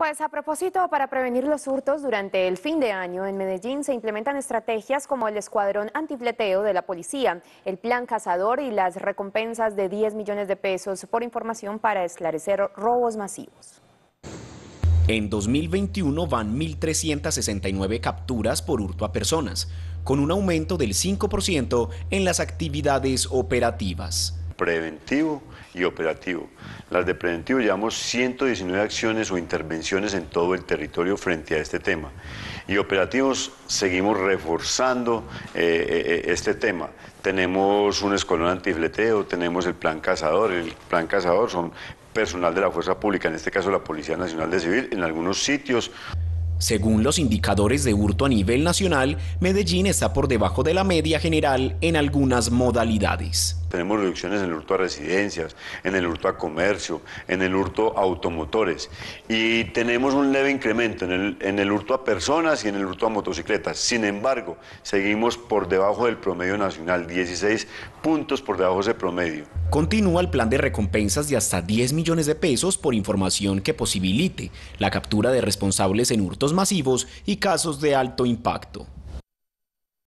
Pues a propósito, para prevenir los hurtos durante el fin de año en Medellín se implementan estrategias como el escuadrón antifleteo de la policía, el plan cazador y las recompensas de 10 millones de pesos por información para esclarecer robos masivos. En 2021 van 1.369 capturas por hurto a personas, con un aumento del 5% en las actividades operativas. Preventivo y operativo. Las de preventivo llevamos 119 acciones o intervenciones en todo el territorio frente a este tema. Y operativos seguimos reforzando eh, eh, eh, este tema. Tenemos un escolón antifleteo, tenemos el plan cazador. El plan cazador son personal de la fuerza pública, en este caso la Policía Nacional de Civil, en algunos sitios. Según los indicadores de hurto a nivel nacional, Medellín está por debajo de la media general en algunas modalidades. Tenemos reducciones en el hurto a residencias, en el hurto a comercio, en el hurto a automotores y tenemos un leve incremento en el, hurto a personas y en el hurto a motocicletas. Sin embargo, seguimos por debajo del promedio nacional, 16 puntos por debajo de ese promedio. Continúa el plan de recompensas de hasta 10 millones de pesos por información que posibilite la captura de responsables en hurtos masivos y casos de alto impacto.